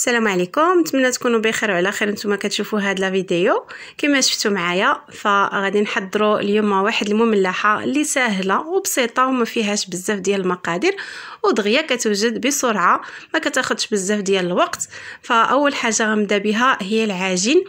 السلام عليكم نتمنى تكونوا بخير وعلى خير نتوما كتشوفوا هاد لا فيديو كما شفتوا معايا فغادي نحضروا اليوم واحد المملحه اللي سهله وبسيطه وما فيهاش بزاف ديال المقادير ودغيا كتوجد بسرعه ما كتاخذش بزاف ديال الوقت فاول حاجه غنبدا بها هي العجين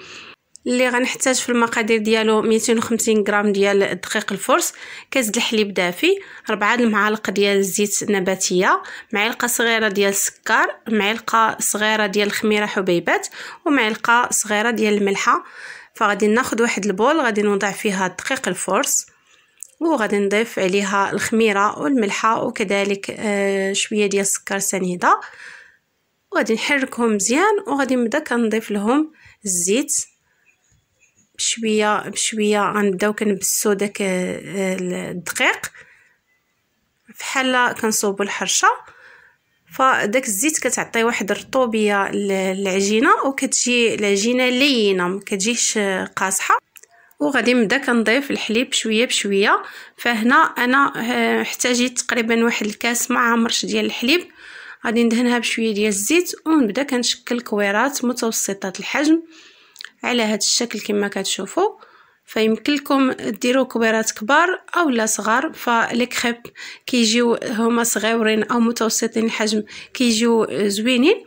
اللي غنحتاج في المقادير ديالو 250 غرام ديال الدقيق الفرص كاس د الحليب دافي 4 المعالق ديال الزيت النباتيه معلقه صغيره ديال السكر معلقه صغيره ديال الخميره حبيبات ومعلقه صغيره ديال الملحه فغادي ناخذ واحد البول غادي نوضع فيها الدقيق الفرص وغادي نضيف عليها الخميره والملحه وكذلك آه، شويه ديال السكر سنيده وغادي نحركهم مزيان وغادي نبدا كنضيف لهم الزيت بشويه بشويه غنبداو كنبسو داك آه، الدقيق فحال كنصوبو الحرشه فداك الزيت كتعطي واحد الرطوبيه للعجينه وكتجي العجينه لينه ما كتجيش آه، قاصحه وغادي نبدا كنضيف الحليب شويه بشويه فهنا انا آه، احتاجيت تقريبا واحد الكاس ما عامرش ديال الحليب غادي ندهنها بشويه ديال الزيت ونبدا كنشكل كويرات متوسطه الحجم على هذا الشكل كما كتشوفوا فيمكن لكم ديروا كبيرات كبار او لا صغار كريب كيجيو هما صغيورين او متوسطين الحجم كيجيو زوينين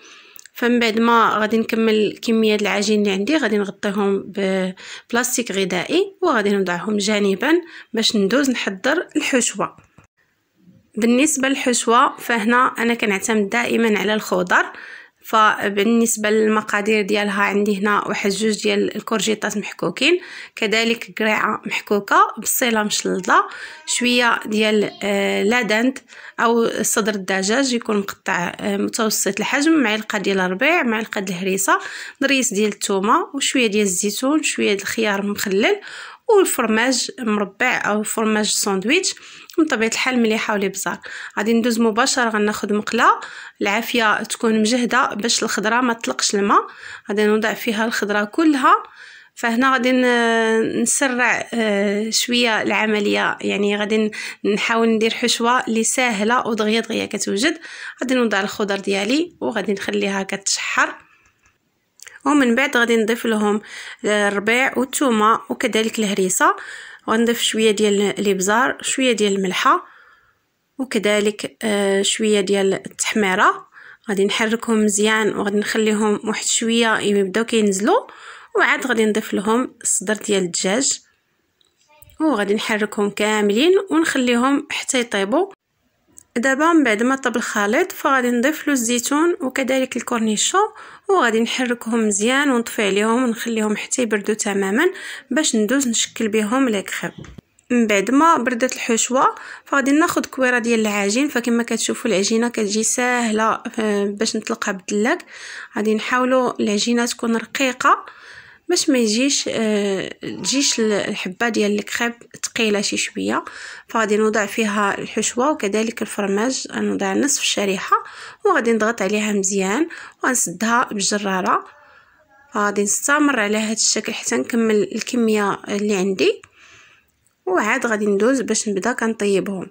فمن بعد ما غادي نكمل كميه العجين اللي عندي غادي نغطيهم ببلاستيك غذائي وغادي نوضعهم جانبا باش ندوز نحضر الحشوه بالنسبه للحشوه فهنا انا كنعتمد دائما على الخضر فبالنسبة للمقادير ديالها عندي هنا واحد جوج ديال الكورجيطات محكوكين كذلك قريعة محكوكة بصيلة مشلضة شوية ديال آه، لادنت أو صدر الدجاج يكون مقطع آه، متوسط الحجم معلقة ديال الربيع معلقة ديال الهريسة ضريس ديال التومة وشوية ديال الزيتون شوية ديال الخيار مخلل والفرماج مربع او فرماج ساندويتش طبيعه الحال مليحه بزار غادي ندوز مباشره غناخذ مقله العافيه تكون مجهده باش الخضره ما تطلقش الماء غادي نوضع فيها الخضره كلها فهنا غادي نسرع آه، شويه العمليه يعني غادي نحاول ندير حشوه اللي ساهله ودغيا دغيا كتوجد غادي نوضع الخضر ديالي وغادي نخليها كتشحر ومن بعد غادي نضيف لهم الربيع والثومه وكذلك الهريسه غنضيف شويه ديال الابزار شويه ديال الملحه وكذلك آه، شويه ديال التحميره غادي نحركهم مزيان وغادي نخليهم واحد شويه يبداو كينزلوا وعاد غادي نضيف لهم الصدر ديال الدجاج وغادي نحركهم كاملين ونخليهم حتى يطيبوا دابا من بعد ما طاب الخليط فغادي نضيف له الزيتون وكذلك الكورنيشو وغادي نحركهم مزيان ونطفي عليهم ونخليهم حتى يبردوا تماما باش ندوز نشكل بهم لي كريب من بعد ما بردت الحشوه فغادي ناخذ كويره ديال العجين فكما كتشوفوا العجينه كتجي ساهله آه، باش نطلقها بالدلاك غادي نحاولوا العجينه تكون رقيقه باش ما يجيش آه تجيش الحبه ديال الكريب ثقيله شي شويه فغادي نوضع فيها الحشوه وكذلك الفرماج نوضع نصف الشريحه وغادي نضغط عليها مزيان ونسدها بالجراره فغادي نستمر على هذا الشكل حتى نكمل الكميه اللي عندي وعاد غادي ندوز باش نبدا كنطيبهم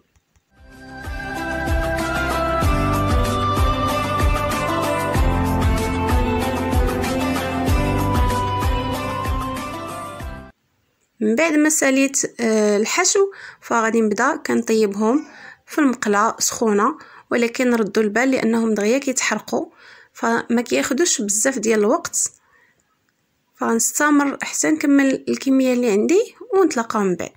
من بعد ما ساليت آه، الحشو فغادي نبدا كنطيبهم في المقله سخونه ولكن ردوا البال لانهم دغيا كيتحرقوا فما كياخذوش بزاف ديال الوقت فغنستمر حتى نكمل الكميه اللي عندي ونتلاقاو من بعد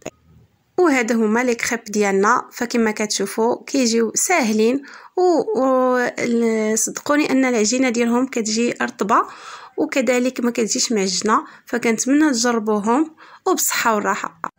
وهذا هما لي كريب ديالنا فكما كتشوفوا كيجيو ساهلين وصدقوني صدقوني ان العجينه ديالهم كتجي رطبه وكذلك ما كتجيش معجنه فكنتمنى تجربوهم وبصحه والراحه